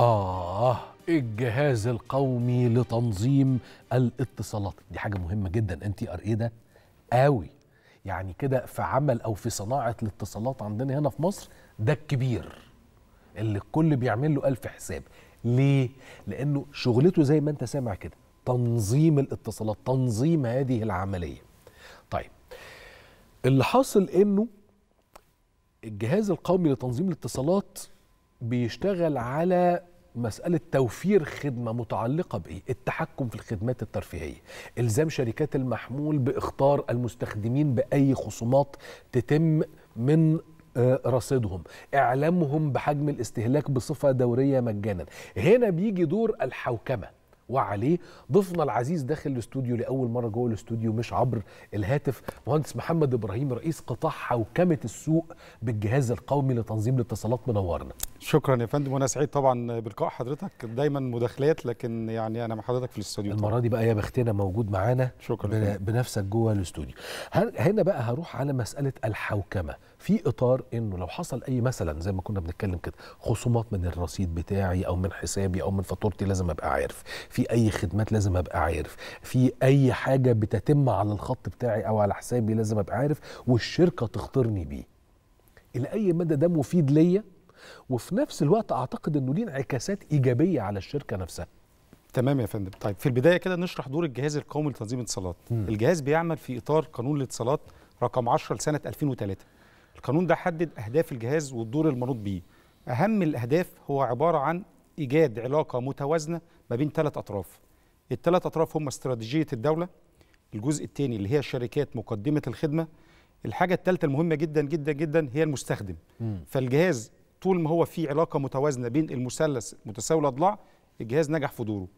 آه الجهاز القومي لتنظيم الاتصالات دي حاجة مهمة جدا ان تي ار إيه ده قوي يعني كده في عمل او في صناعة الاتصالات عندنا هنا في مصر ده الكبير اللي الكل بيعمل له ألف حساب ليه؟ لأنه شغلته زي ما أنت سامع كده تنظيم الاتصالات تنظيم هذه العملية طيب اللي حاصل أنه الجهاز القومي لتنظيم الاتصالات بيشتغل على مسألة توفير خدمة متعلقة بإيه؟ التحكم في الخدمات الترفيهية، إلزام شركات المحمول بإخطار المستخدمين بأي خصومات تتم من آه، رصيدهم اعلامهم بحجم الاستهلاك بصفه دوريه مجانا هنا بيجي دور الحوكمه وعليه ضيفنا العزيز داخل الاستوديو لاول مره جوه الاستوديو مش عبر الهاتف مهندس محمد ابراهيم رئيس قطاع حوكمه السوق بالجهاز القومي لتنظيم الاتصالات منورنا شكرا يا فندم وانا سعيد طبعا بلقاء حضرتك دايما مداخلات لكن يعني انا مع حضرتك في الاستوديو المره دي بقى يا بختنا موجود معانا شكرا بنفسك جوه الاستوديو هنا بقى هروح على مساله الحوكمه في اطار انه لو حصل اي مثلا زي ما كنا بنتكلم كده خصومات من الرصيد بتاعي او من حسابي او من فاتورتي لازم ابقى عارف في في اي خدمات لازم ابقى عارف في اي حاجه بتتم على الخط بتاعي او على حسابي لازم ابقى عارف والشركه تخطرني بيه الى اي مدى ده مفيد ليا وفي نفس الوقت اعتقد انه ليه انعكاسات ايجابيه على الشركه نفسها تمام يا فندم طيب في البدايه كده نشرح دور الجهاز القومي لتنظيم الاتصالات الجهاز بيعمل في اطار قانون الاتصالات رقم 10 لسنه 2003 القانون ده حدد اهداف الجهاز والدور المنوط بيه اهم الاهداف هو عباره عن ايجاد علاقه متوازنه ما بين ثلاث اطراف الثلاث اطراف هم استراتيجيه الدوله الجزء الثاني اللي هي الشركات مقدمه الخدمه الحاجه الثالثه المهمه جدا جدا جدا هي المستخدم م. فالجهاز طول ما هو في علاقه متوازنه بين المثلث متساوي الاضلاع الجهاز نجح في دوره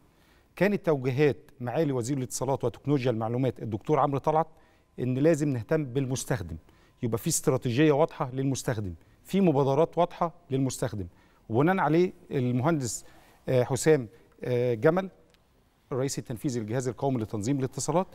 كانت توجيهات معالي وزير الاتصالات وتكنولوجيا المعلومات الدكتور عمرو طلعت ان لازم نهتم بالمستخدم يبقى في استراتيجيه واضحه للمستخدم في مبادرات واضحه للمستخدم وبناء عليه المهندس آه، حسام جمل الرئيس التنفيذي للجهاز القومي لتنظيم الاتصالات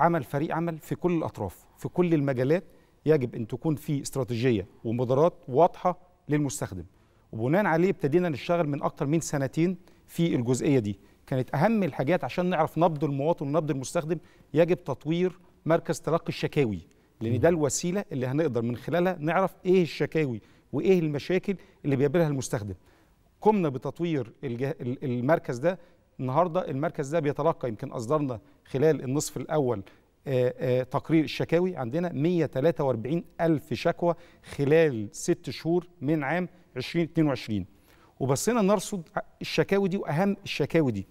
عمل فريق عمل في كل الاطراف في كل المجالات يجب ان تكون في استراتيجيه ومبادرات واضحه للمستخدم وبناء عليه ابتدينا نشتغل من اكتر من سنتين في الجزئيه دي كانت اهم الحاجات عشان نعرف نبض المواطن ونبض المستخدم يجب تطوير مركز تلقي الشكاوي لان ده الوسيله اللي هنقدر من خلالها نعرف ايه الشكاوي وايه المشاكل اللي بيقابلها المستخدم قمنا بتطوير المركز ده النهارده المركز ده بيتلقى يمكن اصدرنا خلال النصف الاول تقرير الشكاوي عندنا 143 ألف شكوى خلال ست شهور من عام 2022 وبصينا نرصد الشكاوي دي وأهم الشكاوي دي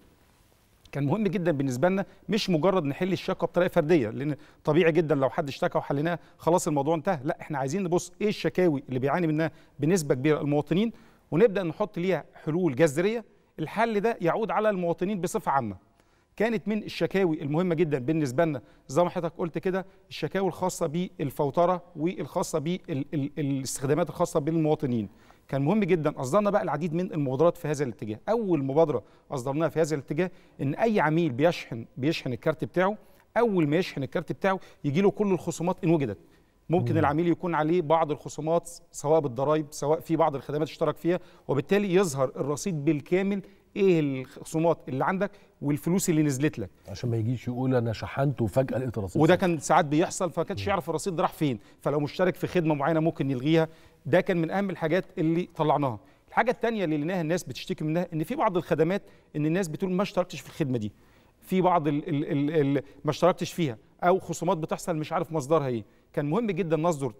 كان مهم جدا بالنسبة لنا مش مجرد نحل الشكوى بطريقة فردية لأن طبيعي جدا لو حد اشتكى وحليناه خلاص الموضوع انتهى لا احنا عايزين نبص ايه الشكاوي اللي بيعاني منها بنسبة كبيرة المواطنين ونبدا نحط ليها حلول جذريه الحل ده يعود على المواطنين بصفه عامه كانت من الشكاوي المهمه جدا بالنسبه لنا زي ما حضرتك قلت كده الشكاوي الخاصه بالفوتره والخاصه بالاستخدامات الخاصه بالمواطنين كان مهم جدا اصدرنا بقى العديد من المبادرات في هذا الاتجاه اول مبادره اصدرناها في هذا الاتجاه ان اي عميل بيشحن بيشحن الكارت بتاعه اول ما يشحن الكارت بتاعه يجي له كل الخصومات ان وجدت ممكن مم. العميل يكون عليه بعض الخصومات سواء بالضرائب سواء في بعض الخدمات اشترك فيها وبالتالي يظهر الرصيد بالكامل ايه الخصومات اللي عندك والفلوس اللي نزلت لك عشان ما يجيش يقول انا شحنت وفجاه لقيت الرصيد وده كان ساعات بيحصل فكانش يعرف الرصيد ده راح فين فلو مشترك في خدمه معينه ممكن يلغيها ده كان من اهم الحاجات اللي طلعناها الحاجه الثانيه اللي لقيناها الناس بتشتكي منها ان في بعض الخدمات ان الناس بتقول ما اشتركتش في الخدمه دي في بعض ال ال ال ال ما اشتركتش فيها او خصومات بتحصل مش عارف مصدرها ايه كان مهم جدا نصدر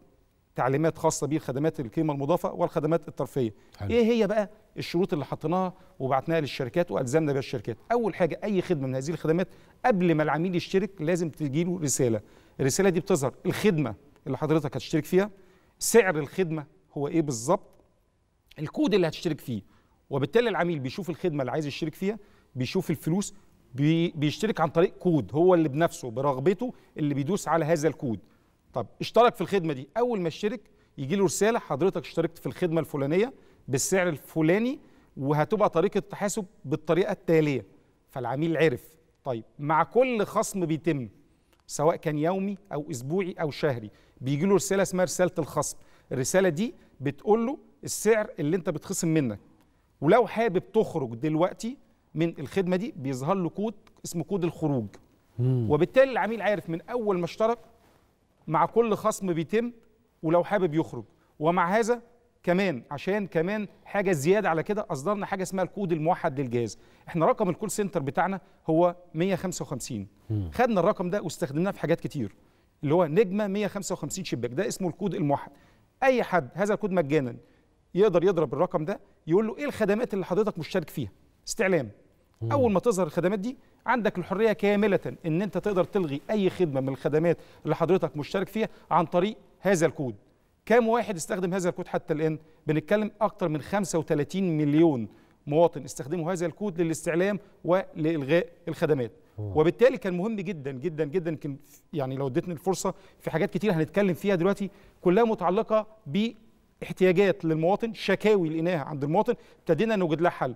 تعليمات خاصه بيه خدمات القيمه المضافه والخدمات الترفيهيه حلو. ايه هي بقى الشروط اللي حطيناها وبعتناها للشركات والزمنا بها الشركات اول حاجه اي خدمه من هذه الخدمات قبل ما العميل يشترك لازم تجيله رساله الرساله دي بتظهر الخدمه اللي حضرتك هتشترك فيها سعر الخدمه هو ايه بالظبط الكود اللي هتشترك فيه وبالتالي العميل بيشوف الخدمه اللي عايز يشترك فيها بيشوف الفلوس بي بيشترك عن طريق كود هو اللي بنفسه برغبته اللي بيدوس على هذا الكود طب اشترك في الخدمه دي اول ما اشترك يجي له رساله حضرتك اشتركت في الخدمه الفلانيه بالسعر الفلاني وهتبقى طريقه التحاسب بالطريقه التاليه فالعميل عرف طيب مع كل خصم بيتم سواء كان يومي او اسبوعي او شهري بيجي له رساله اسمها رساله الخصم الرساله دي بتقول له السعر اللي انت بتخصم منك ولو حابب تخرج دلوقتي من الخدمه دي بيظهر له كود اسمه كود الخروج وبالتالي العميل عارف من اول ما اشترك مع كل خصم بيتم ولو حابب يخرج ومع هذا كمان عشان كمان حاجه زياده على كده اصدرنا حاجه اسمها الكود الموحد للجهاز احنا رقم الكول سنتر بتاعنا هو 155 مم. خدنا الرقم ده واستخدمناه في حاجات كتير اللي هو نجمه 155 شباك ده اسمه الكود الموحد اي حد هذا الكود مجانا يقدر يضرب الرقم ده يقول له ايه الخدمات اللي حضرتك مشترك فيها استعلام مم. اول ما تظهر الخدمات دي عندك الحريه كامله ان انت تقدر تلغي اي خدمه من الخدمات اللي حضرتك مشترك فيها عن طريق هذا الكود كام واحد استخدم هذا الكود حتى الان بنتكلم اكتر من 35 مليون مواطن استخدموا هذا الكود للاستعلام ولالغاء الخدمات مم. وبالتالي كان مهم جدا جدا جدا يعني لو اديتني الفرصه في حاجات كتير هنتكلم فيها دلوقتي كلها متعلقه باحتياجات للمواطن شكاوي لقيناها عند المواطن ابتدينا نوجد لها حل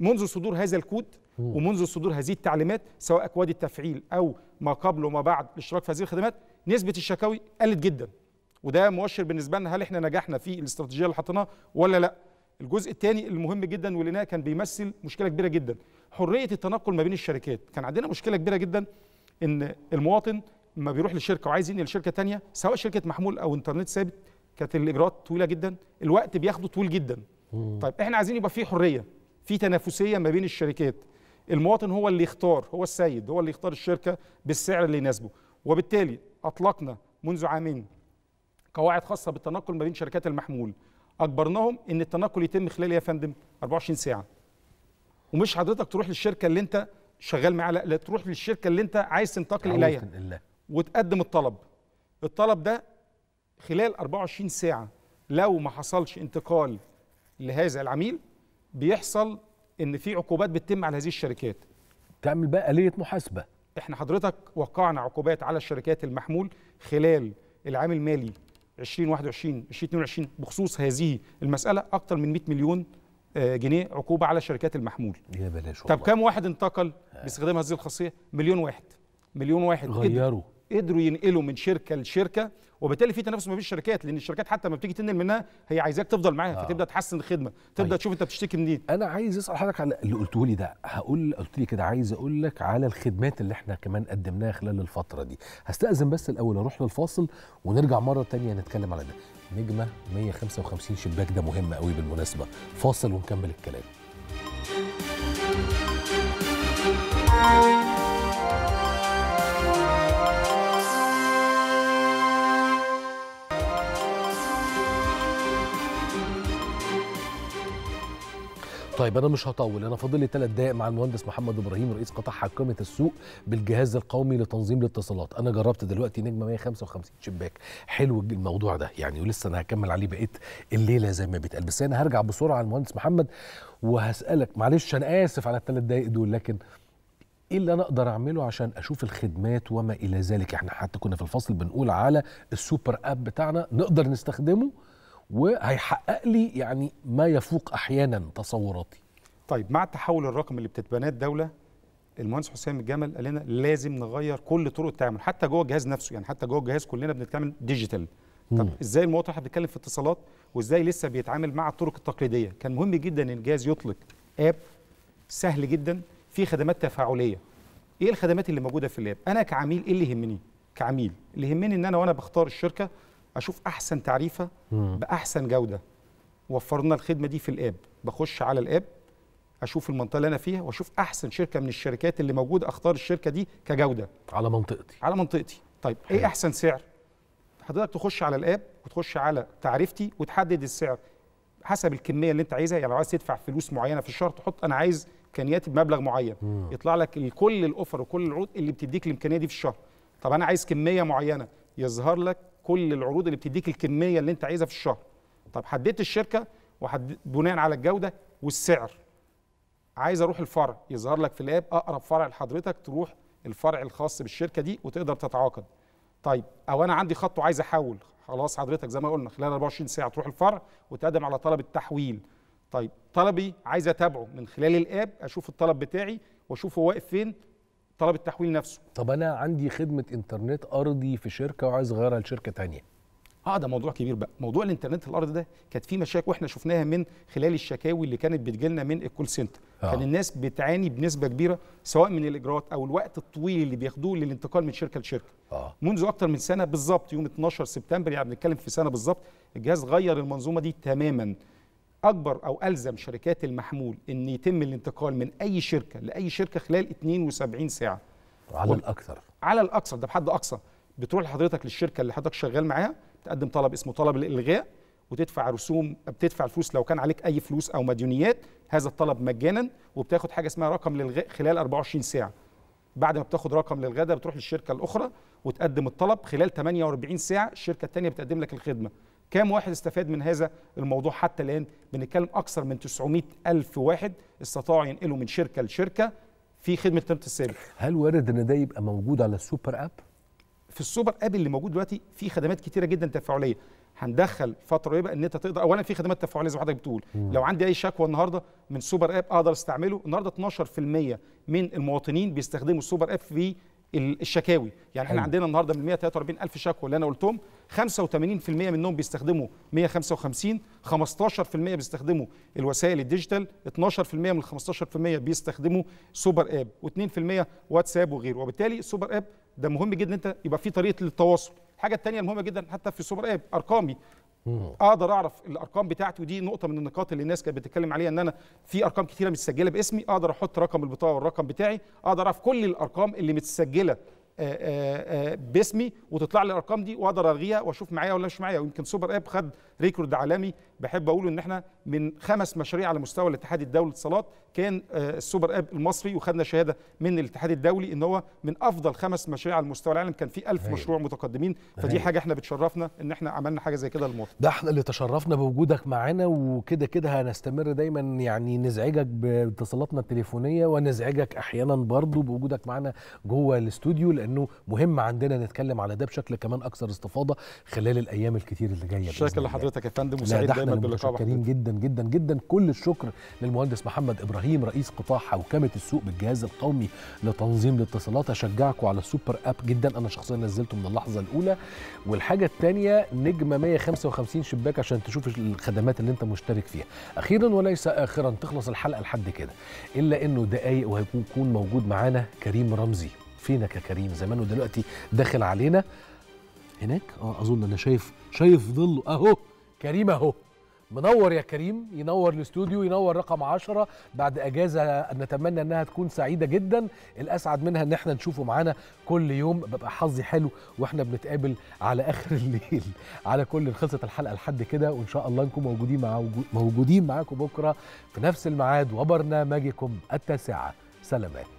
منذ صدور هذا الكود ومنذ صدور هذه التعليمات سواء اكواد التفعيل او ما قبل وما بعد الاشتراك في هذه الخدمات نسبه الشكاوي قلت جدا وده مؤشر بالنسبه لنا هل احنا نجحنا في الاستراتيجيه اللي حطيناها ولا لا الجزء الثاني المهم جدا واللي كان بيمثل مشكله كبيره جدا حريه التنقل ما بين الشركات كان عندنا مشكله كبيره جدا ان المواطن ما بيروح لشركه وعايز ينقل لشركه ثانيه سواء شركه محمول او انترنت ثابت كانت الاجراءات طويله جدا الوقت بياخده طويل جدا طيب احنا عايزين يبقى فيه حريه في تنافسيه ما بين الشركات المواطن هو اللي يختار هو السيد هو اللي يختار الشركه بالسعر اللي يناسبه وبالتالي اطلقنا منذ عامين قواعد خاصه بالتنقل ما بين شركات المحمول اجبرناهم ان التنقل يتم خلال يا فندم 24 ساعه ومش حضرتك تروح للشركه اللي انت شغال معاها لا تروح للشركه اللي انت عايز تنتقل اليها وتقدم الطلب الطلب ده خلال 24 ساعه لو ما حصلش انتقال لهذا العميل بيحصل ان في عقوبات بتتم على هذه الشركات تعمل بقى آلية محاسبة احنا حضرتك وقعنا عقوبات على الشركات المحمول خلال العام المالي 2021 2022 بخصوص هذه المسألة أكثر من 100 مليون آه، جنيه عقوبة على شركات المحمول يا بلاش طب كم واحد انتقل آه. باستخدام هذه الخاصية؟ مليون واحد مليون واحد إيه غيروا قدروا ينقلوا من شركه لشركه وبالتالي في تنافس ما بين الشركات لان الشركات حتى لما بتيجي تنقل منها هي عايزاك تفضل معاها آه. فتبدا تحسن الخدمه تبدا طيب. تشوف انت بتشتكي منين انا عايز اسال حضرتك عن اللي قلته لي ده هقول قلت لي كده عايز اقول لك على الخدمات اللي احنا كمان قدمناها خلال الفتره دي هستاذن بس الاول اروح للفاصل ونرجع مره ثانيه نتكلم على ده نجمه 155 شباك ده مهم قوي بالمناسبه فاصل ونكمل الكلام طيب انا مش هطول انا فاضل لي ثلاث دقائق مع المهندس محمد ابراهيم رئيس قطاع حكومه السوق بالجهاز القومي لتنظيم الاتصالات انا جربت دلوقتي نجمه 155 شباك حلو الموضوع ده يعني ولسه انا هكمل عليه بقيه الليله زي ما بيتقال بس انا هرجع بسرعه على المهندس محمد وهسالك معلش انا اسف على الثلاث دقائق دول لكن ايه اللي انا اقدر اعمله عشان اشوف الخدمات وما الى ذلك احنا حتى كنا في الفصل بنقول على السوبر اب بتاعنا نقدر نستخدمه وهيحقق لي يعني ما يفوق احيانا تصوراتي طيب مع التحول الرقمي اللي بتتبناه الدوله المهندس حسام الجمل قال لنا لازم نغير كل طرق التعامل حتى جوه الجهاز نفسه يعني حتى جوه الجهاز كلنا بنتعامل ديجيتال طب ازاي المواطن احنا بنتكلم في اتصالات وازاي لسه بيتعامل مع الطرق التقليديه كان مهم جدا ان الجهاز يطلق اب سهل جدا في خدمات تفاعليه ايه الخدمات اللي موجوده في الاب انا كعميل ايه اللي يهمني كعميل اللي يهمني ان انا وانا بختار الشركه اشوف احسن تعريفه باحسن جوده وفرنا الخدمه دي في الاب بخش على الاب اشوف المنطقه اللي انا فيها واشوف احسن شركه من الشركات اللي موجوده اختار الشركه دي كجوده على منطقتي على منطقتي طيب إيه حلو. ايه احسن سعر حضرتك تخش على الاب وتخش على تعريفتي وتحدد السعر حسب الكميه اللي انت عايزها يعني لو عايز تدفع فلوس معينه في الشهر تحط انا عايز امكانياتي بمبلغ معين مم. يطلع لك كل الاوفر وكل العروض اللي بتديك الامكانيه دي في الشهر طب انا عايز كميه معينه يظهر لك كل العروض اللي بتديك الكميه اللي انت عايزها في الشهر طب حددت الشركه وحد بناء على الجوده والسعر عايز اروح الفرع يظهر لك في الاب اقرب فرع لحضرتك تروح الفرع الخاص بالشركه دي وتقدر تتعاقد طيب او انا عندي خط وعايز احول خلاص حضرتك زي ما قلنا خلال 24 ساعه تروح الفرع وتقدم على طلب التحويل طيب طلبي عايز اتابعه من خلال الاب اشوف الطلب بتاعي واشوف هو واقف فين طلب التحويل نفسه طب انا عندي خدمه انترنت ارضي في شركه وعايز اغيرها لشركه تانية اه ده موضوع كبير بقى موضوع الانترنت الارضي ده كانت فيه مشاكل واحنا شفناها من خلال الشكاوي اللي كانت بتجيلنا من الكول سنتر آه. كان الناس بتعاني بنسبه كبيره سواء من الاجراءات او الوقت الطويل اللي بياخدوه للانتقال من شركه لشركه آه. منذ اكتر من سنه بالظبط يوم 12 سبتمبر يعني بنتكلم في سنه بالظبط الجهاز غير المنظومه دي تماما اكبر او الزم شركات المحمول ان يتم الانتقال من اي شركه لاي شركه خلال 72 ساعه على الاكثر على الاكثر ده بحد اقصى بتروح لحضرتك للشركه اللي حضرتك شغال معاها تقدم طلب اسمه طلب الالغاء وتدفع رسوم بتدفع الفلوس لو كان عليك اي فلوس او مديونيات هذا الطلب مجانا وبتاخد حاجه اسمها رقم للغاء خلال 24 ساعه بعد ما بتاخد رقم للغاء ده بتروح للشركه الاخرى وتقدم الطلب خلال 48 ساعه الشركه الثانيه بتقدم لك الخدمه كام واحد استفاد من هذا الموضوع حتى الآن بنتكلم أكثر من 900 ألف واحد استطاعوا ينقلوا من شركة لشركة في خدمة التمت السالب هل وارد أن ده يبقى موجود على السوبر أب؟ في السوبر أب اللي موجود دلوقتي في خدمات كتيرة جدا تفاعلية هندخل فتره يبقى ان انت تقدر اولا في خدمات تفاعليه زي ما حضرتك بتقول مم. لو عندي اي شكوى النهارده من سوبر اب اقدر استعمله النهارده 12% من المواطنين بيستخدموا السوبر اب في الشكاوي يعني احنا عندنا النهارده من 143 الف شكوى اللي انا قلتهم 85% منهم بيستخدموا 155 15% بيستخدموا الوسائل الديجيتال 12% من ال 15% بيستخدموا سوبر اب و2% واتساب وغيره وبالتالي سوبر اب ده مهم جدا انت يبقى في طريقه للتواصل الحاجه الثانيه المهمه جدا حتى في سوبر اب ارقامي اقدر اعرف الارقام بتاعتي ودي نقطه من النقاط اللي الناس كانت بتتكلم عليها ان انا في ارقام كتيره متسجله باسمي اقدر احط رقم البطاقه والرقم بتاعي اقدر اعرف كل الارقام اللي متسجله آه، آه، آه، باسمي وتطلع لي الارقام دي واقدر الغيها واشوف معايا ولا مش معايا ويمكن سوبر اب خد ريكورد عالمي بحب اقول ان احنا من خمس مشاريع على مستوى الاتحاد الدولي للاتصالات كان آه، السوبر اب المصري وخدنا شهاده من الاتحاد الدولي ان هو من افضل خمس مشاريع على مستوى العالم كان في ألف هي. أيوة. مشروع متقدمين فدي هي. أيوة. حاجه احنا بتشرفنا ان احنا عملنا حاجه زي كده للمواطن ده احنا اللي تشرفنا بوجودك معانا وكده كده هنستمر دايما يعني نزعجك باتصالاتنا التليفونيه ونزعجك احيانا برضه بوجودك معانا جوه الاستوديو لانه مهم عندنا نتكلم على ده بشكل كمان اكثر استفاضه خلال الايام الكتير اللي جايه شكرا لحضرتك حضرتك يا فندم وسعيد دايما باللقاء كريم جدا جدا جدا كل الشكر للمهندس محمد ابراهيم رئيس قطاع حوكمه السوق بالجهاز القومي لتنظيم الاتصالات اشجعكم على السوبر اب جدا انا شخصيا نزلته من اللحظه الاولى والحاجه الثانيه نجمه 155 شباك عشان تشوف الخدمات اللي انت مشترك فيها اخيرا وليس اخرا تخلص الحلقه لحد كده الا انه دقايق وهيكون موجود معانا كريم رمزي فينك يا كريم زمان ودلوقتي داخل علينا هناك اه اظن انا شايف شايف ظله اهو كريم اهو منور يا كريم ينور الاستوديو ينور رقم 10 بعد اجازه نتمنى انها تكون سعيده جدا الاسعد منها ان احنا نشوفه معانا كل يوم ببقى حظي حلو واحنا بنتقابل على اخر الليل على كل خلصت الحلقه لحد كده وان شاء الله نكون موجودين مع موجودين معاكم بكره في نفس الميعاد وبرنامجكم التاسعه سلامات